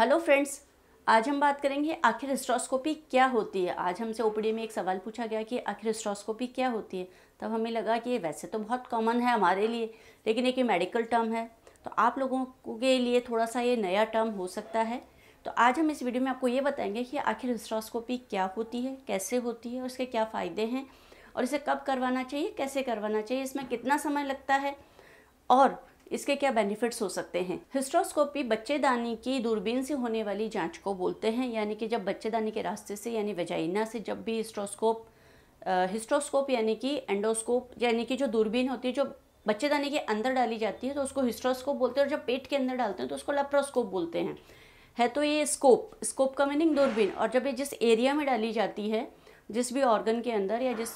hello friends आज हम बात करेंगे आखिर हिस्ट्रोस्कोपी क्या होती है आज हमसे ओपीडी में एक सवाल पूछा गया कि आखिर हिस्ट्रोस्कोपी क्या होती है तब हमें लगा कि वैसे तो बहुत कॉमन है हमारे लिए लेकिन एक ये मेडिकल टर्म है तो आप लोगों के लिए थोड़ा सा ये नया टर्म हो सकता है तो आज हम इस वीडियो में आपको ये बताएंगे कि आखिर हिस्ट्रोस्कोपी क्या होती है कैसे होती है और इसके क्या फ़ायदे हैं और इसे कब करवाना चाहिए कैसे करवाना चाहिए इसमें कितना समय लगता है और इसके क्या बेनिफिट्स हो सकते हैं हिस्ट्रोस्कोपी बच्चेदानी की दूरबीन से होने वाली जाँच को बोलते हैं यानी कि जब बच्चेदानी के रास्ते से यानी वेजाइना से जब भी हिस्ट्रोस्कोप हिस्ट्रोस्कोप यानी कि एंडोस्कोप यानी कि जो दूरबीन होती है जो बच्चेदानी के अंदर डाली जाती है तो उसको हिस्ट्रोस्कोप बोलते हैं और जब पेट के अंदर डालते हैं तो उसको लेप्रोस्कोप बोलते हैं है तो ये स्कोप स्कोप का मीनिंग दूरबीन और जब ये जिस एरिया में डाली जाती है जिस भी ऑर्गन के अंदर या जिस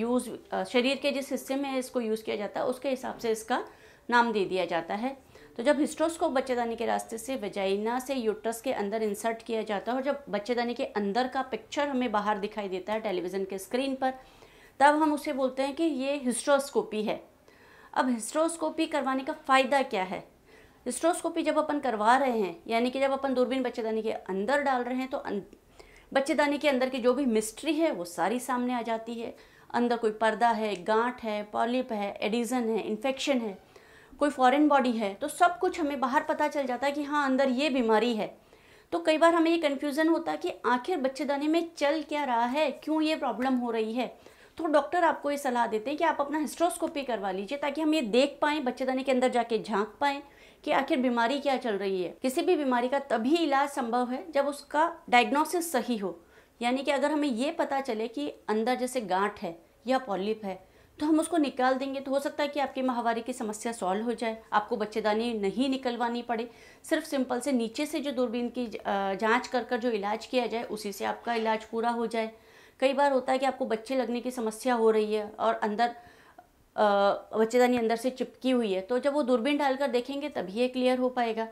यूज़ शरीर के जिस हिस्से में इसको यूज़ किया जाता है उसके हिसाब से इसका नाम दे दिया जाता है तो जब हिस्ट्रोस्कोप बच्चेदानी के रास्ते से वजाइना से यूट्रस के अंदर इंसर्ट किया जाता है और जब बच्चेदानी के अंदर का पिक्चर हमें बाहर दिखाई देता है टेलीविज़न के स्क्रीन पर तब हम उसे बोलते हैं कि ये हिस्ट्रोस्कोपी है अब हिस्ट्रोस्कोपी करवाने का फ़ायदा क्या है हिस्ट्रोस्कोपी जब अपन करवा रहे हैं यानी कि जब अपन दूरबीन बच्चेदानी के अंदर डाल रहे हैं तो अं-, बच्चेदानी के अंदर की जो भी मिस्ट्री है वो सारी सामने आ जाती है अंदर कोई पर्दा है गांठ है पॉलिप है एडिजन है इन्फेक्शन है कोई फॉरेन बॉडी है तो सब कुछ हमें बाहर पता चल जाता है कि हाँ अंदर ये बीमारी है तो कई बार हमें ये कन्फ्यूज़न होता है कि आखिर बच्चेदानी में चल क्या रहा है क्यों ये प्रॉब्लम हो रही है तो डॉक्टर आपको ये सलाह देते हैं कि आप अपना हिस्ट्रोस्कोपी करवा लीजिए ताकि हम ये देख पाएँ बच्चेदानी के अंदर जाके झांक पाएँ कि आखिर बीमारी क्या चल रही है किसी भी बीमारी का तभी इलाज संभव है जब उसका डायग्नोसिस सही हो यानी कि अगर हमें ये पता चले कि अंदर जैसे गांठ है या पॉलिप है तो हम उसको निकाल देंगे तो हो सकता है कि आपकी माहवारी की समस्या सॉल्व हो जाए आपको बच्चेदानी नहीं निकलवानी पड़े सिर्फ सिंपल से नीचे से जो दूरबीन की जांच कर कर जो इलाज किया जाए उसी से आपका इलाज पूरा हो जाए कई बार होता है कि आपको बच्चे लगने की समस्या हो रही है और अंदर बच्चेदानी अंदर से चिपकी हुई है तो जब वो दूरबीन डालकर देखेंगे तभी ये क्लियर हो पाएगा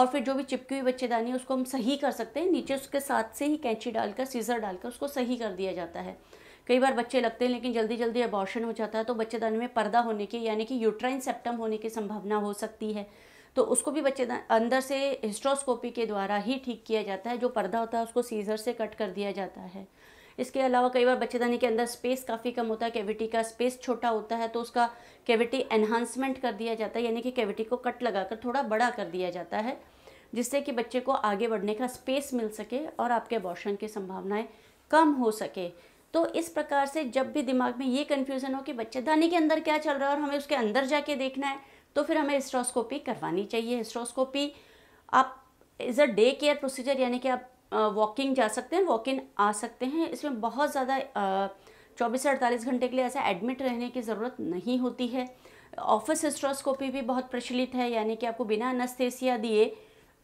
और फिर जो भी चिपकी हुई बच्चेदानी है उसको हम सही कर सकते हैं नीचे उसके साथ से ही कैंची डालकर सीज़र डालकर उसको सही कर दिया जाता है कई बार बच्चे लगते हैं लेकिन जल्दी जल्दी अबॉर्शन हो जाता है तो बच्चेदानी में पर्दा होने की यानी कि यूट्राइन सेप्टम होने की संभावना हो सकती है तो उसको भी बच्चे अंदर से हिस्ट्रोस्कोपी के द्वारा ही ठीक किया जाता है जो पर्दा होता है उसको सीजर से कट कर दिया जाता है इसके अलावा कई बार बच्चेदानी के अंदर स्पेस काफ़ी कम होता है कैविटी का स्पेस छोटा होता है तो उसका कैविटी एनहांसमेंट कर दिया जाता है यानी कि कैविटी को कट लगाकर थोड़ा बड़ा कर दिया जाता है जिससे कि बच्चे को आगे बढ़ने का स्पेस मिल सके और आपके अबॉर्शन की संभावनाएं कम हो सके तो इस प्रकार से जब भी दिमाग में ये कन्फ्यूज़न हो कि बच्चेदानी के अंदर क्या चल रहा है और हमें उसके अंदर जाके देखना है तो फिर हमें हिस्ट्रोस्कोपी करवानी चाहिए हिस्ट्रोस्कोपी आप is a day care procedure यानी कि आप वॉकिंग जा सकते हैं वॉक इन आ सकते हैं इसमें बहुत ज़्यादा चौबीस से अड़तालीस घंटे के लिए ऐसा एडमिट रहने की ज़रूरत नहीं होती है ऑफिस हिस्ट्रोस्कोपी भी बहुत प्रचलित है यानी कि आपको बिना अनस्थेसिया दिए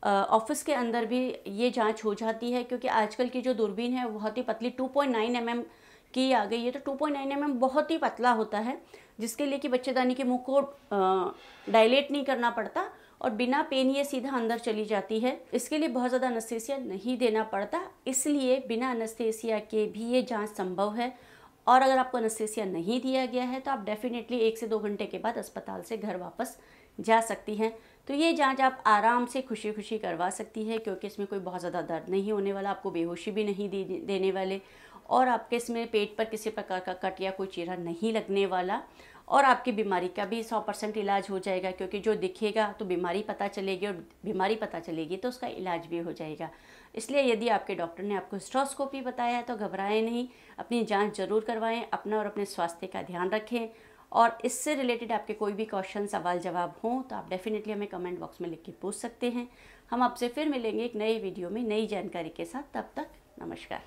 ऑफिस के अंदर भी ये जांच हो जाती है क्योंकि आजकल की जो दूरबीन है बहुत ही पतली 2.9 पॉइंट mm की आ गई है तो 2.9 पॉइंट mm बहुत ही पतला होता है जिसके लिए कि बच्चेदानी के मुंह को डायलेट नहीं करना पड़ता और बिना पेन ये सीधा अंदर चली जाती है इसके लिए बहुत ज़्यादा अनस्थेसिया नहीं देना पड़ता इसलिए बिना अनस्थेसिया के भी ये जाँच संभव है और अगर आपको अनस्थेसिया नहीं दिया गया है तो आप डेफिनेटली एक से दो घंटे के बाद अस्पताल से घर वापस जा सकती हैं तो ये जांच आप आराम से खुशी खुशी करवा सकती है क्योंकि इसमें कोई बहुत ज़्यादा दर्द नहीं होने वाला आपको बेहोशी भी नहीं दे, देने वाले और आपके इसमें पेट पर किसी प्रकार का कट या कोई चीरा नहीं लगने वाला और आपकी बीमारी का भी सौ परसेंट इलाज हो जाएगा क्योंकि जो दिखेगा तो बीमारी पता चलेगी और बीमारी पता चलेगी तो उसका इलाज भी हो जाएगा इसलिए यदि आपके डॉक्टर ने आपको स्ट्रोस्कोपी बताया है तो घबराएं नहीं अपनी जांच जरूर करवाएं अपना और अपने स्वास्थ्य का ध्यान रखें और इससे रिलेटेड आपके कोई भी क्वेश्चन सवाल जवाब हों तो आप डेफिनेटली हमें कमेंट बॉक्स में लिख के पूछ सकते हैं हम आपसे फिर मिलेंगे एक नए वीडियो में नई जानकारी के साथ तब तक नमस्कार